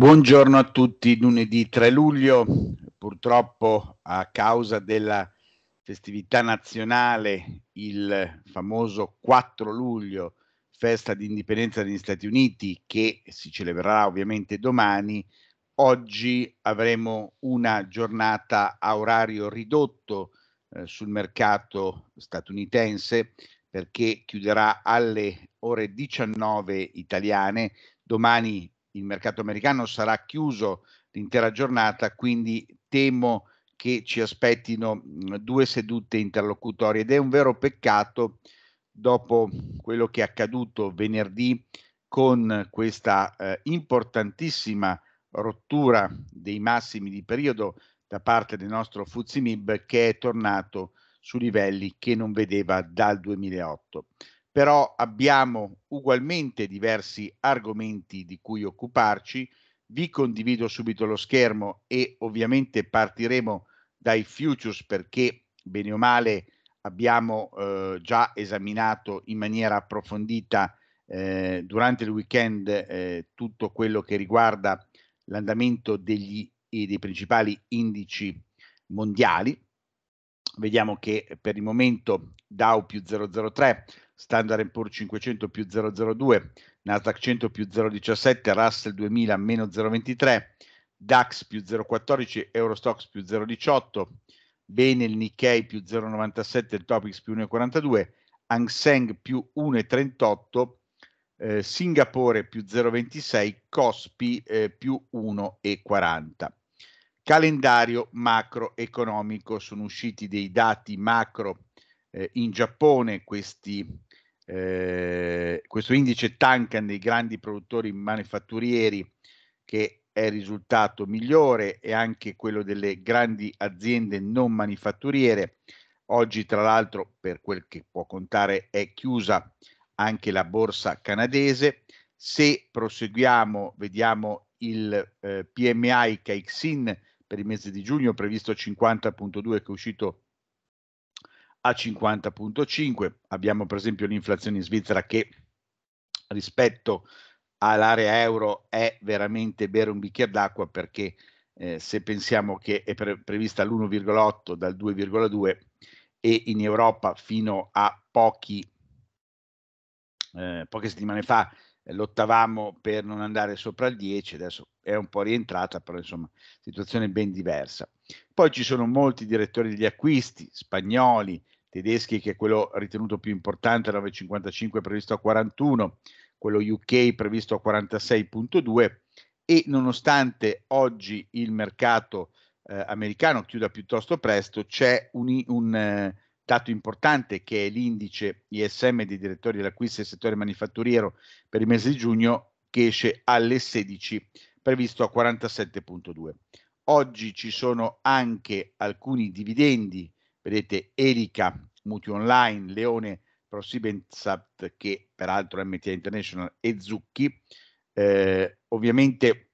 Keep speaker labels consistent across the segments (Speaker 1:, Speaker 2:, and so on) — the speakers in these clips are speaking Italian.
Speaker 1: Buongiorno a tutti, lunedì 3 luglio, purtroppo a causa della festività nazionale, il famoso 4 luglio, festa di indipendenza degli Stati Uniti, che si celebrerà ovviamente domani, oggi avremo una giornata a orario ridotto eh, sul mercato statunitense perché chiuderà alle ore 19 italiane, domani il mercato americano sarà chiuso l'intera giornata, quindi temo che ci aspettino mm, due sedute interlocutorie ed è un vero peccato dopo quello che è accaduto venerdì con questa eh, importantissima rottura dei massimi di periodo da parte del nostro Fuzimib che è tornato su livelli che non vedeva dal 2008 però abbiamo ugualmente diversi argomenti di cui occuparci. Vi condivido subito lo schermo e ovviamente partiremo dai futures perché bene o male abbiamo eh, già esaminato in maniera approfondita eh, durante il weekend eh, tutto quello che riguarda l'andamento degli, dei principali indici mondiali. Vediamo che per il momento Dow più 003, Standard Poor's 500 più 002, Nasdaq 100 più 017, Russell 2000 meno 023, DAX più 014, Eurostox più 018, bene il Nikkei più 097, il Topix più 1,42, Hang Seng più 1,38, eh, Singapore più 0,26, Cospi eh, più 1,40. Calendario macroeconomico, sono usciti dei dati macro eh, in Giappone, questi eh, questo indice Tankan dei grandi produttori manifatturieri che è il risultato migliore e anche quello delle grandi aziende non manifatturiere. Oggi tra l'altro per quel che può contare è chiusa anche la borsa canadese. Se proseguiamo vediamo il eh, PMI Caixin per il mese di giugno previsto 50.2 che è uscito a 50.5. Abbiamo per esempio l'inflazione in Svizzera che rispetto all'area euro è veramente bere un bicchiere d'acqua perché eh, se pensiamo che è pre- prevista all'1,8 dal 2,2 e in Europa fino a pochi, eh, poche settimane fa eh, lottavamo per non andare sopra il 10, adesso è un po' rientrata, però insomma situazione ben diversa. Poi ci sono molti direttori degli acquisti spagnoli, tedeschi, che è quello ritenuto più importante, 9,55 previsto a 41, quello UK previsto a 46,2 e nonostante oggi il mercato eh, americano chiuda piuttosto presto, c'è un, un uh, dato importante che è l'indice ISM dei direttori dell'acquisto del settore manifatturiero per il mese di giugno che esce alle 16, previsto a 47.2. Oggi ci sono anche alcuni dividendi vedete Erika, Muti Online, Leone, Prosibensat che peraltro è MTA International, e Zucchi. Eh, ovviamente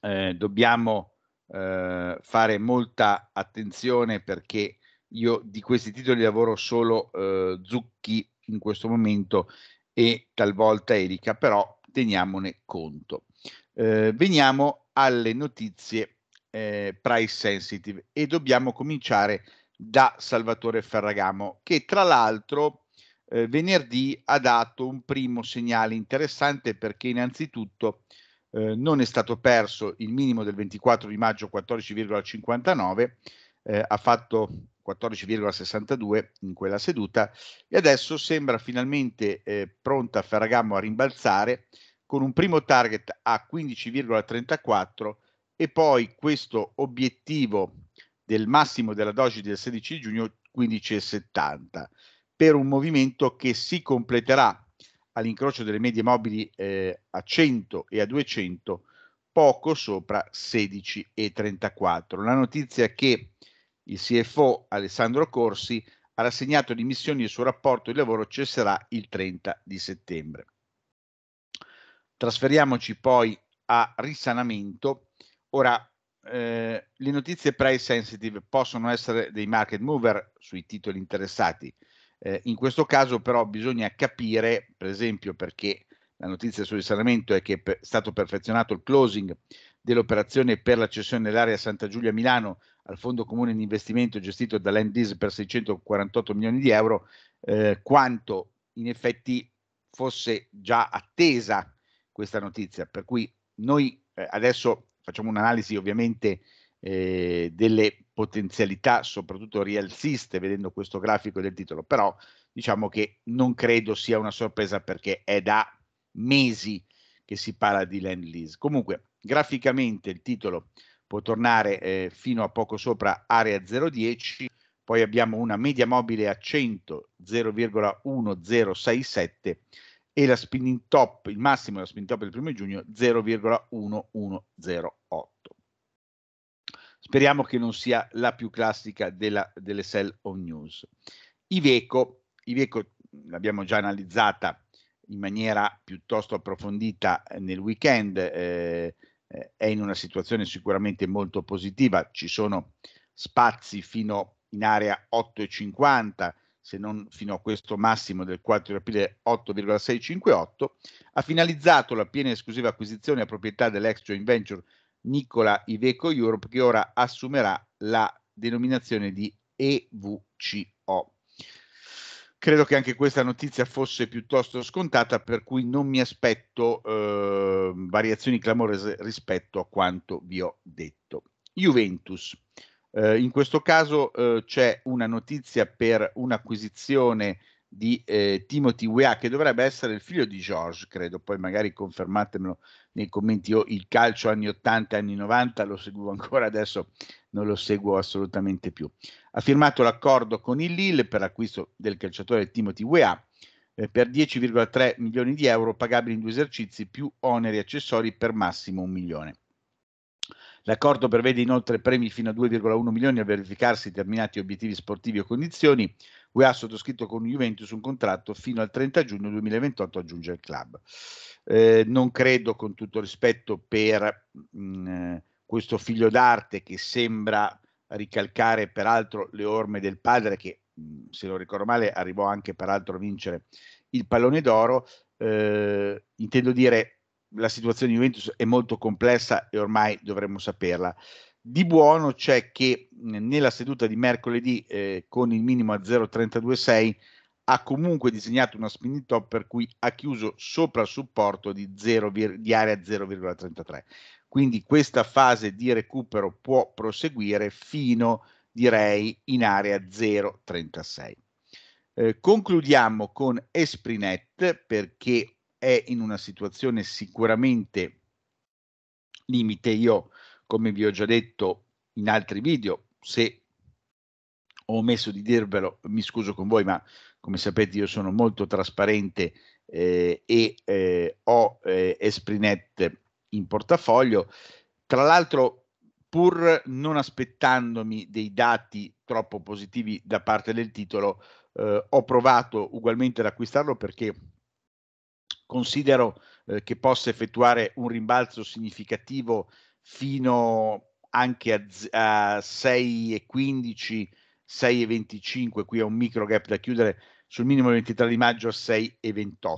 Speaker 1: eh, dobbiamo eh, fare molta attenzione perché io di questi titoli lavoro solo eh, Zucchi in questo momento e talvolta Erika, però teniamone conto. Eh, veniamo alle notizie eh, price sensitive e dobbiamo cominciare da Salvatore Ferragamo che tra l'altro eh, venerdì ha dato un primo segnale interessante perché innanzitutto eh, non è stato perso il minimo del 24 di maggio 14,59 eh, ha fatto 14,62 in quella seduta e adesso sembra finalmente eh, pronta Ferragamo a rimbalzare con un primo target a 15,34 e poi questo obiettivo del massimo della dosi del 16 giugno 15,70 per un movimento che si completerà all'incrocio delle medie mobili eh, a 100 e a 200 poco sopra 16,34. La notizia è che il CFO Alessandro Corsi ha rassegnato dimissioni e il suo rapporto di lavoro cesserà il 30 di settembre. Trasferiamoci poi a risanamento Ora, eh, le notizie price sensitive possono essere dei market mover sui titoli interessati. Eh, in questo caso però bisogna capire, per esempio, perché la notizia sul risanamento è che è stato perfezionato il closing dell'operazione per la cessione dell'area Santa Giulia Milano al Fondo Comune di Investimento gestito dall'Endis per 648 milioni di euro, eh, quanto in effetti fosse già attesa questa notizia. Per cui noi eh, adesso facciamo un'analisi ovviamente eh, delle potenzialità, soprattutto rialziste, vedendo questo grafico del titolo, però diciamo che non credo sia una sorpresa perché è da mesi che si parla di land lease. Comunque, graficamente il titolo può tornare eh, fino a poco sopra area 010, poi abbiamo una media mobile a 100, 0,1067 e la spinning top, il massimo della spinning top del primo giugno 0,1108. Speriamo che non sia la più classica della, delle sell on news. Iveco, Iveco l'abbiamo già analizzata in maniera piuttosto approfondita eh, nel weekend, eh, eh, è in una situazione sicuramente molto positiva, ci sono spazi fino in area 8,50 se non fino a questo massimo del 4 aprile 8,658, ha finalizzato la piena e esclusiva acquisizione a proprietà dell'ex joint venture Nicola Iveco Europe che ora assumerà la denominazione di EVCO. Credo che anche questa notizia fosse piuttosto scontata, per cui non mi aspetto eh, variazioni clamorose rispetto a quanto vi ho detto. Juventus. Eh, in questo caso eh, c'è una notizia per un'acquisizione di eh, Timothy Weah che dovrebbe essere il figlio di George, credo, poi magari confermatemelo nei commenti, io il calcio anni 80, anni 90 lo seguivo ancora, adesso non lo seguo assolutamente più. Ha firmato l'accordo con il Lille per l'acquisto del calciatore Timothy Weah eh, per 10,3 milioni di euro pagabili in due esercizi più oneri accessori per massimo un milione. L'accordo prevede inoltre premi fino a 2,1 milioni a verificarsi determinati obiettivi sportivi o condizioni. UE ha sottoscritto con Juventus un contratto fino al 30 giugno 2028, aggiunge il club. Eh, non credo, con tutto rispetto, per mh, mm, eh, questo figlio d'arte che sembra ricalcare peraltro le orme del padre che, mh, mm, se non ricordo male, arrivò anche peraltro a vincere il pallone d'oro. Eh, intendo dire, la situazione di Juventus è molto complessa e ormai dovremmo saperla. Di buono c'è che mhmm, nella seduta di mercoledì eh, con il minimo a 0,326 ha comunque disegnato una spin top per cui ha chiuso sopra il supporto di, 0, di area 0,33. Quindi questa fase di recupero può proseguire fino direi in area 0,36. Eh, concludiamo con Esprinet perché è in una situazione sicuramente limite. Io, come vi ho già detto in altri video, se ho omesso di dirvelo, mi scuso con voi, ma come sapete io sono molto trasparente eh, e eh, ho eh, Esprinet in portafoglio. Tra l'altro, pur non aspettandomi dei dati troppo positivi da parte del titolo, eh, ho provato ugualmente ad acquistarlo perché considero eh, che possa effettuare un rimbalzo significativo fino anche a, a 6,15, 6,25, qui è un micro gap da chiudere sul minimo 23 di maggio a 6,28.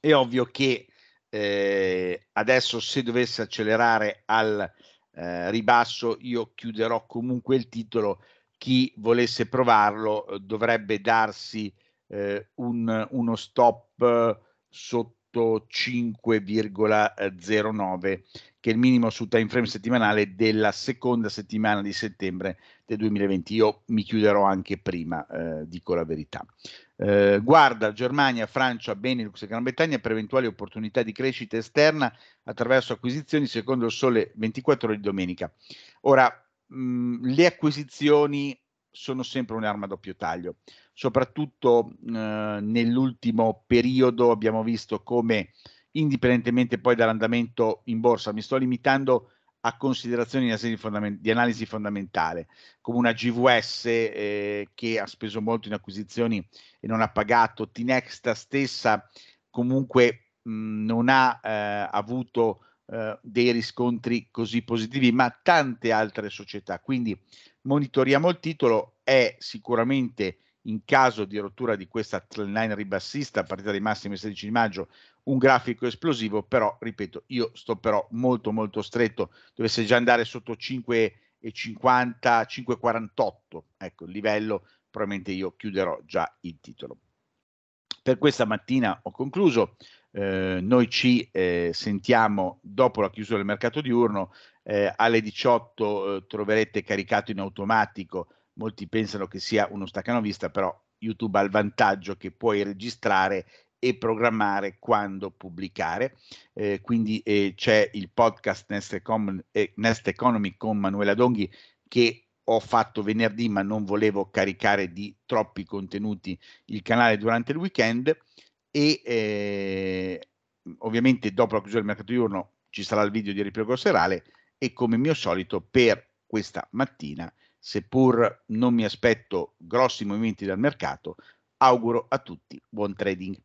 Speaker 1: È ovvio che eh, adesso se dovesse accelerare al eh, ribasso io chiuderò comunque il titolo, chi volesse provarlo eh, dovrebbe darsi eh, un, uno stop eh, sotto 5,09 che è il minimo su time frame settimanale della seconda settimana di settembre del 2020. Io mi chiuderò anche prima, eh, dico la verità. Eh, guarda Germania, Francia, Benelux e Gran Bretagna per eventuali opportunità di crescita esterna attraverso acquisizioni secondo il sole 24 ore di domenica. Ora, mh, mm, le acquisizioni sono sempre un'arma a doppio taglio. Soprattutto eh, nell'ultimo periodo abbiamo visto come, indipendentemente poi dall'andamento in borsa, mi sto limitando a considerazioni di, analisi fondamentale, come una GVS eh, che ha speso molto in acquisizioni e non ha pagato, Tinexta stessa comunque mh, mm, non ha eh, avuto eh, dei riscontri così positivi, ma tante altre società. Quindi monitoriamo il titolo, è sicuramente in caso di rottura di questa line ribassista a partita dei massimi 16 di maggio un grafico esplosivo, però ripeto, io sto però molto molto stretto, dovesse già andare sotto 5,50, 5,48, ecco il livello, probabilmente io chiuderò già il titolo. Per questa mattina ho concluso, eh, noi ci eh, sentiamo dopo la chiusura del mercato diurno, eh, alle 18 eh, troverete caricato in automatico, molti pensano che sia uno staccanovista, però YouTube ha il vantaggio che puoi registrare e programmare quando pubblicare. Eh, quindi c'è il podcast Next Economy, Next Economy con Manuela Donghi che ho fatto venerdì ma non volevo caricare di troppi contenuti il canale durante il weekend e eh, ovviamente dopo la chiusura del mercato diurno ci sarà il video di ripiego serale e come mio solito per questa mattina, seppur non mi aspetto grossi movimenti dal mercato, auguro a tutti buon trading.